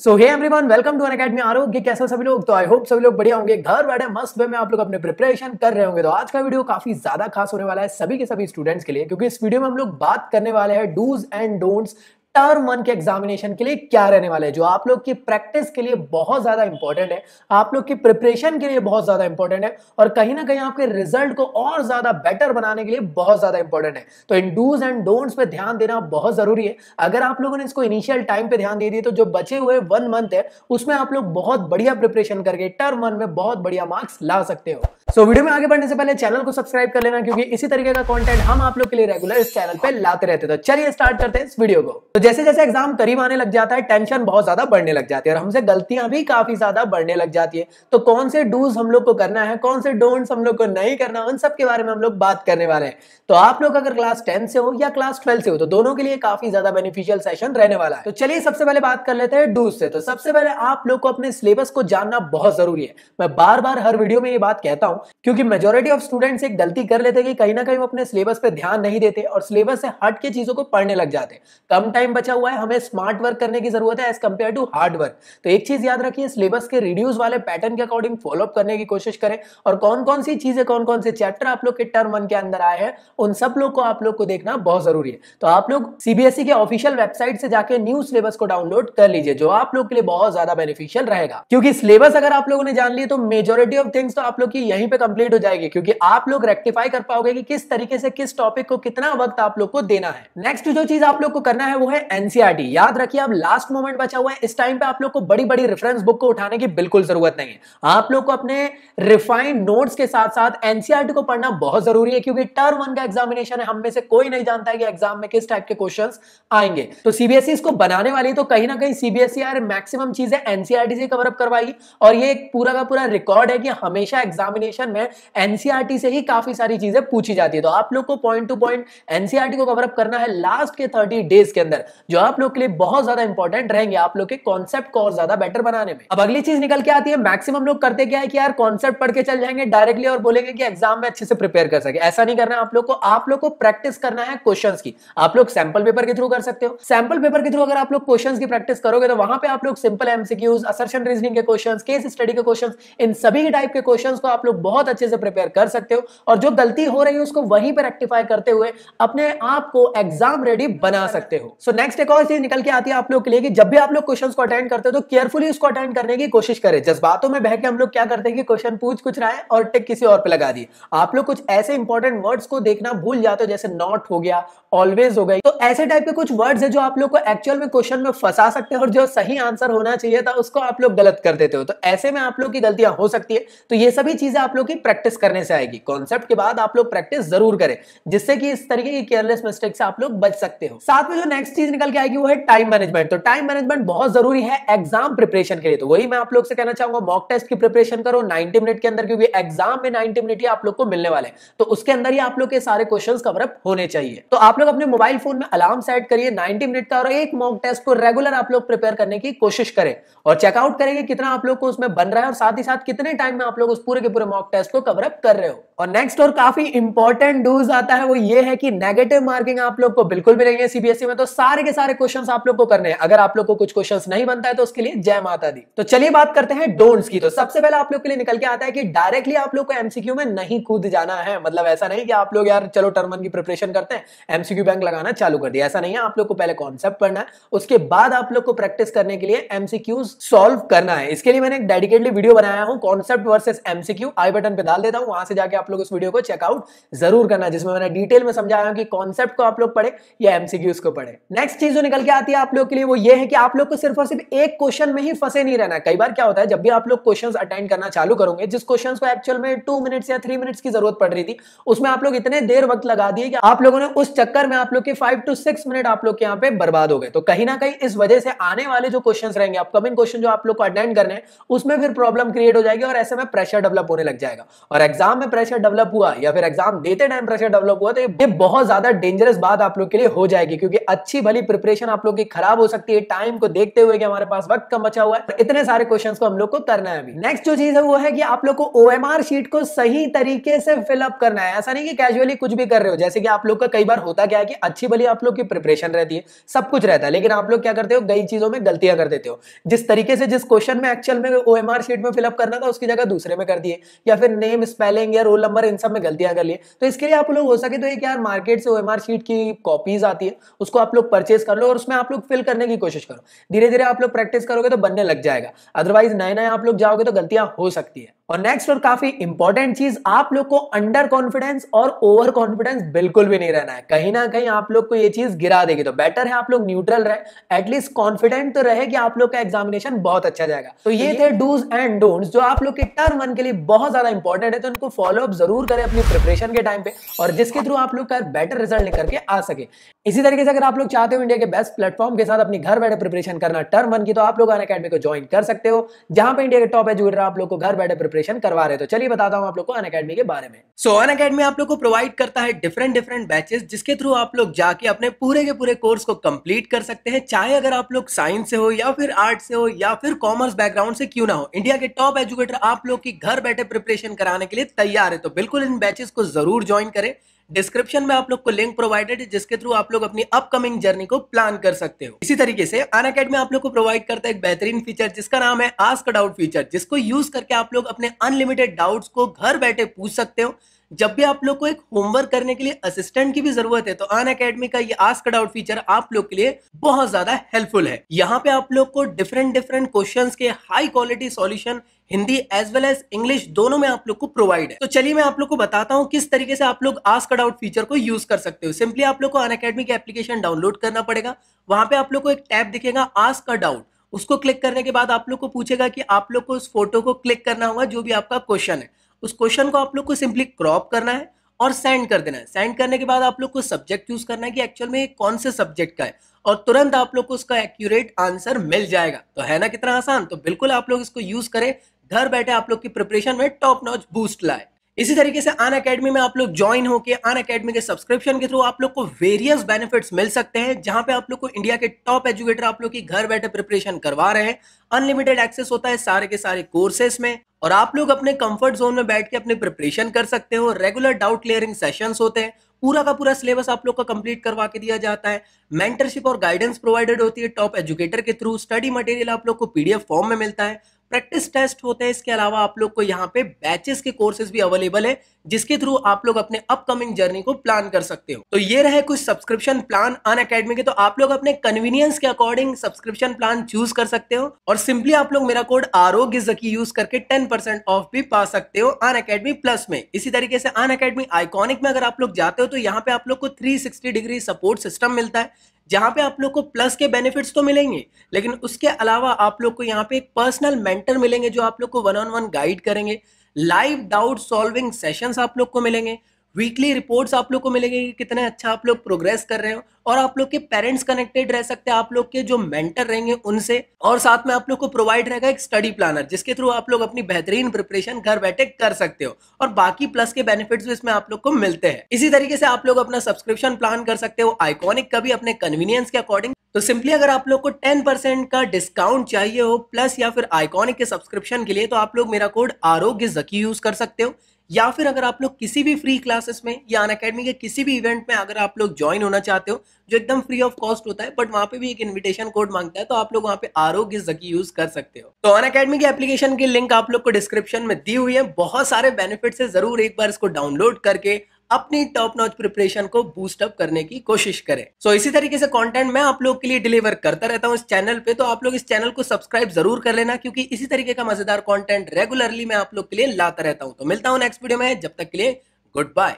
so hey everyone welcome to an academy Arogya कैसे सभी लोग तो आई होप सभी लोग बढ़िया होंगे घर बैठे मस्त वे में आप लोग अपने प्रिपरेशन कर रहे होंगे तो आज का वीडियो काफी ज्यादा खास होने वाला है सभी के सभी स्टूडेंट्स के लिए क्योंकि इस वीडियो में हम लोग बात करने वाले हैं dos and don'ts term one के एग्जामिनेशन के लिए क्या रहने वाले है जो आप लोग की प्रैक्टिस के लिए बहुत ज़्यादा इंपॉर्टेंट है आप लोग की प्रिपरेशन के लिए बहुत ज़्यादा इंपॉर्टेंट है और कहीं ना कहीं आपके रिजल्ट को और ज़्यादा बेटर बनाने के लिए बहुत ज़्यादा इंपॉर्टेंट है तो इन डूज एंड डोंट्स पे ध्यान देना बहुत ज़रूरी है अगर आप लोगों ने इसको इनिशियल टाइम पे ध्यान दे दिए तो जो बचे हुए वन मंथ है उसमें आप लोग बहुत बढ़िया प्रिपरेशन करके टर्म वन में बहुत बढ़िया मार्क्स ला सकते हो सो so, वीडियो में आगे बढ़ने से पहले चैनल को सब्सक्राइब कर लेना क्योंकि इसी तरीके का कंटेंट हम आप लोग के लिए रेगुलर इस चैनल पे लाते रहते हैं तो चलिए स्टार्ट करते हैं इस वीडियो को तो तो जैसे जैसे एग्जाम करीब आने लग जाता है टेंशन बहुत ज्यादा बढ़ने लग जाती है और हमसे गलतियां भी काफी ज्यादा बढ़ने लग जाती है तो कौन से डूज हम लोग को करना है कौन से डोंट्स हम लोग को नहीं करना उन सब के बारे में हम लोग बात करने वाले हैं तो आप लोग अगर क्लास टेन से हो या क्लास ट्वेल्व से हो तो दोनों के लिए काफी ज्यादा बेनिफिशियल सेशन रहने वाला है तो चलिए सबसे पहले बात कर लेते हैं डूज से तो सबसे पहले आप लोग को अपने सिलेबस को जानना बहुत जरूरी है मैं बार बार हर वीडियो में ये बात कहता हूँ क्योंकि मेजोरिटी ऑफ स्टूडेंट्स एक गलती कर लेते हैं कि कहीं ना कहीं वो अपने सिलेबस पर ध्यान नहीं देते और सिलेबस से हट के चीजों को पढ़ने लग जाते कम टाइम टाइम बचा हुआ है हमें स्मार्ट वर्क करने की जरूरत है as compared to hard work तो एक चीज याद रखिए सिलेबस के रिड्यूज वाले पैटर्न के अकॉर्डिंग फॉलोअप करने की कोशिश करें और कौन कौन सी चीजें कौन कौन से चैप्टर आप लोग के टर्म वन के अंदर आए हैं उन सब लोग को आप लोग को देखना बहुत जरूरी है तो आप लोग सीबीएसई e के ऑफिशियल वेबसाइट से जाके न्यू सिलेबस को डाउनलोड कर लीजिए जो आप लोग के लिए बहुत ज्यादा बेनिफिशियल रहेगा क्योंकि सिलेबस अगर आप लोगों ने जान लिया तो मेजोरिटी ऑफ थिंग्स तो आप लोग की यहीं पे कंप्लीट हो जाएगी क्योंकि आप लोग रेक्टिफाई कर पाओगे कि किस तरीके से किस टॉपिक को कितना वक्त आप लोग को देना है नेक्स्ट जो चीज आप लोग को करना है वो है एनसीआरटी याद रखिए अब लास्ट मोमेंट बचा हुआ है इस टाइम पे आप लोग को बड़ी बड़ी रेफरेंस बुक को उठाने की बिल्कुल जरूरत नहीं है आप लोग को अपने रिफाइंड नोट्स के साथ साथ एनसीआरटी को पढ़ना बहुत जरूरी है क्योंकि टर्म वन का एग्जामिनेशन है हम में से कोई नहीं जानता है कि एग्जाम में किस टाइप के क्वेश्चन आएंगे तो सीबीएसई e इसको बनाने वाली तो कहीं ना कहीं सीबीएसई e यार मैक्सिमम चीजें एनसीआरटी से कवरअप करवाई और ये एक पूरा का पूरा रिकॉर्ड है कि हमेशा एग्जामिनेशन में एनसीआरटी से ही काफी सारी चीजें पूछी जाती है तो आप लोग को पॉइंट टू पॉइंट एनसीआरटी को कवरअप करना है लास्ट के थर्टी डेज के अंदर जो आप लोग के लिए बहुत ज्यादा इंपॉर्टेंट रहेंगे आप लोग के कॉन्सेप्ट को और ज्यादा बेटर बनाने में अब अगली चीज निकल के आती है मैक्सिमम लोग करते क्या है कि यार कॉन्सेप्ट पढ़ के चल जाएंगे डायरेक्टली और बोलेंगे कि एग्जाम में अच्छे से प्रिपेयर कर सके ऐसा नहीं करना आप लोग को आप लोग को प्रैक्टिस करना है क्वेश्चन की आप लोग सैंपल पेपर के थ्रू कर सकते हो सैंपल पेपर के थ्रू अगर आप लोग क्वेश्चन की प्रैक्टिस करोगे तो वहां पे आप लोग सिंपल एमसीक्यूज असर्शन रीजनिंग के क्वेश्चन केस स्टडी के क्वेश्चन इन सभी टाइप के क्वेश्चन को आप लोग बहुत अच्छे से प्रिपेयर कर सकते हो और जो गलती हो रही है उसको वहीं पर रेक्टिफाई करते हुए अपने आप को एग्जाम रेडी बना सकते हो सो so, नेक्स्ट एक और चीज निकल के आती है आप लोग के लिए कि जब भी आप लोग क्वेश्चन को अटेंड करते हो तो केयरफुली उसको अटेंड करने की कोशिश करें जज्बातों में बह के हम लोग क्या करते हैं कि क्वेश्चन पूछ कुछ रहा है और टिक किसी और पे लगा दिए आप लोग कुछ ऐसे इंपॉर्टेंट वर्ड्स को देखना भूल जाते हो जैसे नॉट हो गया ऑलवेज हो गई तो ऐसे टाइप के कुछ वर्ड्स है जो आप लोग को एक्चुअल में क्वेश्चन में फंसा सकते हैं और जो सही आंसर होना चाहिए था उसको आप लोग गलत कर देते हो तो ऐसे में आप लोग की गलतियां हो सकती है तो ये सभी चीजें आप लोग की प्रैक्टिस करने से आएगी कॉन्सेप्ट के बाद आप लोग प्रैक्टिस जरूर करें जिससे कि इस तरीके की केयरलेस मिस्टेक से आप लोग बच सकते हो साथ में जो नेक्स्ट चीज निकल के आएगी वो है टाइम मैनेजमेंट तो टाइम मैनेजमेंट बहुत जरूरी है एग्जाम प्रिपरेशन के लिए तो वही मैं आप लोग से कहना चाहूंगा मॉक टेस्ट की प्रिपरेशन करो 90 मिनट के अंदर क्योंकि एग्जाम में 90 मिनट ही आप लोग को मिलने वाले तो उसके अंदर ही आप लोग के सारे क्वेश्चन कवरअप होने चाहिए तो आप लोग अपने मोबाइल फोन में अलार्म सेट करिए नाइनटी मिनट का और एक मॉक टेस्ट को रेगुलर आप लोग प्रिपेयर करने की कोशिश करें और चेकआउट करेंगे कितना आप लोग को उसमें बन रहा है और साथ ही साथ कितने टाइम में आप लोग उस पूरे के पूरे मॉक टेस्ट को कवरअप कर रहे हो और नेक्स्ट और काफी इंपॉर्टेंट डूज आता है वो ये है कि नेगेटिव मार्किंग आप लोग को बिल्कुल भी नहीं है सीबीएसई e में तो सारे के सारे क्वेश्चंस आप लोग को करने हैं अगर आप लोग को कुछ क्वेश्चंस नहीं बनता है तो उसके लिए जय माता दी तो चलिए बात करते हैं डोंट्स की तो सबसे पहले आप लोग के लिए निकल के आता है कि डायरेक्टली आप लोग को एमसीक्यू में नहीं कूद जाना है मतलब ऐसा नहीं कि आप लोग यार चलो टर्मन की प्रिपरेशन करते हैं एमसीक्यू बैंक लगाना चालू कर दिया ऐसा नहीं है आप लोग को पहले कॉन्सेप्ट पढ़ना है उसके बाद आप लोग को प्रैक्टिस करने के लिए एमसीक्यू सॉल्व करना है इसके लिए मैंने एक डेडिकेटली वीडियो बनाया हूँ concept versus MCQ I button पे डाल देता हूँ वहां से जाकर आप लोग उस वीडियो को चेकआउट जरूर करना जिसमें मैंने डिटेल में समझाया कि कॉन्सेप्ट को आप लोग पढ़े या एमसीक्यूज को पढ़े नेक्स्ट चीज जो निकल के आती है आप लोग के लिए वो ये है कि आप लोग को सिर्फ और सिर्फ एक क्वेश्चन में ही फंसे नहीं रहना कई बार क्या होता है जब भी आप लोग क्वेश्चन अटेंड करना चालू करोगे जिस क्वेश्चन को एक्चुअल में टू मिनट्स या थ्री मिनट्स की जरूरत पड़ रही थी उसमें आप लोग इतने देर वक्त लगा दिए कि आप लोगों ने उस चक्कर में आप लोग के फाइव टू सिक्स मिनट आप लोग के यहाँ पे बर्बाद हो गए तो कहीं ना कहीं इस वजह से आने वाले जो क्वेश्चन रहेंगे अपकमिंग क्वेश्चन जो आप लोग को अटेंड करने हैं उसमें फिर प्रॉब्लम क्रिएट हो जाएगी और ऐसे में प्रेशर डेवलप होने लग जाएगा और एग्जाम में प्रेशर प्रेशर डेवलप हुआ या फिर एग्जाम देते टाइम प्रेशर डेवलप हुआ तो ये बहुत ज्यादा डेंजरस बात आप लोग के लिए हो जाएगी क्योंकि अच्छी भली प्रिपरेशन आप लोग की खराब हो सकती है टाइम को देखते हुए कि हमारे पास वक्त कम बचा हुआ है तो इतने सारे क्वेश्चन को हम लोग को करना है अभी नेक्स्ट जो चीज है वो है कि आप लोग को ओ शीट को सही तरीके से फिलअप करना है ऐसा नहीं कि कैजुअली कुछ भी कर रहे हो जैसे कि आप लोग का कई बार होता क्या है कि अच्छी भली आप लोग की प्रिपरेशन रहती है सब कुछ रहता है लेकिन आप लोग क्या करते हो कई चीजों में गलतियां कर देते हो जिस तरीके से जिस क्वेश्चन में एक्चुअल में ओ शीट में फिलअप करना था उसकी जगह दूसरे में कर दिए या फिर नेम स्पेलिंग या रोल नंबर इन सब में गलतियां कर लिए तो इसके लिए आप लोग हो सके तो एक यार मार्केट से ओ शीट की कॉपीज आती है उसको आप लोग परचेज कर लो और उसमें आप लोग फिल करने की कोशिश करो धीरे धीरे आप लोग प्रैक्टिस करोगे तो बनने लग जाएगा अदरवाइज नए नए आप लोग जाओगे तो गलतियां हो सकती है और नेक्स्ट और काफी इंपॉर्टेंट चीज आप लोग को अंडर कॉन्फिडेंस और ओवर कॉन्फिडेंस बिल्कुल भी नहीं रहना है कहीं ना कहीं आप लोग को ये चीज गिरा देगी तो बेटर है आप लोग न्यूट्रल रहे एटलीस्ट कॉन्फिडेंट तो रहे कि आप लोग का एग्जामिनेशन बहुत अच्छा जाएगा तो ये थे डूज एंड डोंट्स जो आप लोग के टर्म वन के लिए बहुत ज्यादा इंपॉर्टेंट है तो उनको फॉलोअप जरूर करें अपनी प्रिपरेशन के टाइम पे और जिसके थ्रू आप लोग का बेटर रिजल्ट लेकर के आ सके इसी तरीके से अगर आप लोग चाहते हो इंडिया के बेस्ट प्लेटफॉर्म के साथ अपनी घर बैठे प्रिपरेशन करना टर्म वन की तो आप लोग अन अकेडमी को ज्वाइन कर सकते हो जहां पे इंडिया के टॉप एजुकेटर आप लोग को घर बैठे प्रिपरेशन प्रिपरेशन करवा रहे तो चलिए बताता हूँ आप लोग को अन अकेडमी के बारे में सो अन अकेडमी आप लोग को प्रोवाइड करता है डिफरेंट डिफरेंट बैचेस जिसके थ्रू आप लोग जाके अपने पूरे के पूरे कोर्स को कम्प्लीट कर सकते हैं चाहे अगर आप लोग साइंस से हो या फिर आर्ट से हो या फिर कॉमर्स बैकग्राउंड से क्यों ना हो इंडिया के टॉप एजुकेटर आप लोग की घर बैठे प्रिपरेशन कराने के लिए तैयार है तो बिल्कुल इन बैचेस को जरूर ज्वाइन करें डिस्क्रिप्शन में आप लोग को लिंक प्रोवाइडेड है जिसके थ्रू आप लोग अपनी अपकमिंग जर्नी को प्लान कर सकते हो इसी तरीके से अन अकेडमी आप लोग को प्रोवाइड करता है एक बेहतरीन फीचर जिसका नाम है आस्क डाउट फीचर जिसको यूज करके आप लोग अपने अनलिमिटेड डाउट्स को घर बैठे पूछ सकते हो जब भी आप लोग को एक होमवर्क करने के लिए असिस्टेंट की भी जरूरत है तो अन अकेडमी का ये आस्क डाउट फीचर आप लोग के लिए बहुत ज्यादा हेल्पफुल है यहाँ पे आप लोग को डिफरेंट डिफरेंट क्वेश्चन के high quality solution Hindi as well as English दोनों में आप लोग को प्रोवाइड है तो चलिए मैं आप लोग को बताता हूँ किस तरीके से आप लोग आस्क डाउट फीचर को यूज कर सकते हो सिंपली आप लोग को अन अकेडमी की एप्लीकेशन डाउनलोड करना पड़ेगा वहां पे आप लोग को एक टैब दिखेगा आस्कड डाउट उसको क्लिक करने के बाद आप लोग को पूछेगा कि आप लोग को उस फोटो को क्लिक करना होगा जो भी आपका क्वेश्चन है उस क्वेश्चन को आप लोग को सिंपली क्रॉप करना है और सेंड कर देना है सेंड करने के बाद आप लोग को सब्जेक्ट चूज करना है कि एक्चुअल में कौन से सब्जेक्ट का है और तुरंत आप लोग को उसका एक्यूरेट आंसर मिल जाएगा तो है ना कितना आसान तो बिल्कुल आप लोग इसको यूज करें घर बैठे आप लोग की प्रिपरेशन में टॉप नॉच बूस्ट लाए इसी तरीके से अन अकेडमी में आप लोग ज्वाइन होकर अन अकेडमी के सब्सक्रिप्शन के थ्रू आप लोग को वेरियस बेनिफिट्स मिल सकते हैं जहां पे आप लोग को इंडिया के टॉप एजुकेटर आप लोग की घर बैठे प्रिपरेशन करवा रहे हैं अनलिमिटेड एक्सेस होता है सारे के सारे कोर्सेस में और आप लोग अपने कंफर्ट जोन में बैठ के अपने प्रिपरेशन कर सकते हो रेगुलर डाउट क्लियरिंग सेशंस होते हैं पूरा का पूरा सिलेबस आप लोग का कंप्लीट करवा के दिया जाता है मेंटरशिप और गाइडेंस प्रोवाइडेड होती है टॉप एजुकेटर के थ्रू स्टडी मटेरियल आप लोग को पीडीएफ फॉर्म में मिलता है प्रैक्टिस टेस्ट होते हैं इसके अलावा आप लोग को यहाँ पे बैचेस के कोर्सेज भी अवेलेबल है जिसके थ्रू आप लोग अपने अपकमिंग जर्नी को प्लान कर सकते हो तो ये रहे कुछ सब्सक्रिप्शन प्लान अन अकेडमी के तो आप लोग अपने कन्वीनियंस के अकॉर्डिंग सब्सक्रिप्शन प्लान चूज कर सकते हो और सिंपली आप लोग मेरा कोड आरोग्य जकी यूज करके टेन परसेंट ऑफ भी पा सकते हो अन अकेडमी प्लस में इसी तरीके से अन अकेडमी आइकॉनिक में अगर आप लोग जाते हो तो यहाँ पे आप लोग को थ्री डिग्री सपोर्ट सिस्टम मिलता है जहाँ पे आप लोग को प्लस के बेनिफिट्स तो मिलेंगे लेकिन उसके अलावा आप लोग को यहाँ पे एक पर्सनल मेंटर मिलेंगे जो आप लोग को वन ऑन वन गाइड करेंगे लाइव डाउट सॉल्विंग सेशंस आप लोग को मिलेंगे वीकली रिपोर्ट्स आप लोग को मिलेंगे कि कितना अच्छा आप लोग प्रोग्रेस कर रहे हो और आप लोग के पेरेंट्स कनेक्टेड रह सकते हैं आप लोग के जो मेंटर रहेंगे उनसे और साथ में आप लोग को प्रोवाइड रहेगा एक स्टडी प्लानर जिसके थ्रू आप लोग अपनी बेहतरीन प्रिपरेशन घर बैठे कर सकते हो और बाकी प्लस के बेनिफिट्स भी इसमें आप लोग को मिलते हैं इसी तरीके से आप लोग अपना सब्सक्रिप्शन प्लान कर सकते हो आइकॉनिक का भी अपने कन्वीनियंस के अकॉर्डिंग तो सिंपली अगर आप लोग को 10% का डिस्काउंट चाहिए हो प्लस या फिर आइकॉनिक के सब्सक्रिप्शन के लिए तो आप लोग मेरा कोड आरोग्य जकी यूज कर सकते हो या फिर अगर आप लोग किसी भी फ्री क्लासेस में या अन अकेडमी के किसी भी इवेंट में अगर आप लोग ज्वाइन होना चाहते हो जो एकदम फ्री ऑफ कॉस्ट होता है बट वहाँ पे भी एक इन्विटेशन कोड मांगता है तो आप लोग वहाँ पे आरोग्य जकी यूज कर सकते हो तो अन अकेडमी के एप्लीकेशन की लिंक आप लोग को डिस्क्रिप्शन में दी हुई है बहुत सारे बेनिफिट है जरूर एक बार इसको डाउनलोड करके अपनी टॉप नॉच प्रिपरेशन को बूस्टअप करने की कोशिश करें सो so, इसी तरीके से कंटेंट मैं आप लोग के लिए डिलीवर करता रहता हूं इस चैनल पे तो आप लोग इस चैनल को सब्सक्राइब जरूर कर लेना क्योंकि इसी तरीके का मजेदार कंटेंट रेगुलरली मैं आप लोग के लिए लाता रहता हूं तो मिलता हूं नेक्स्ट वीडियो में जब तक के लिए गुड बाय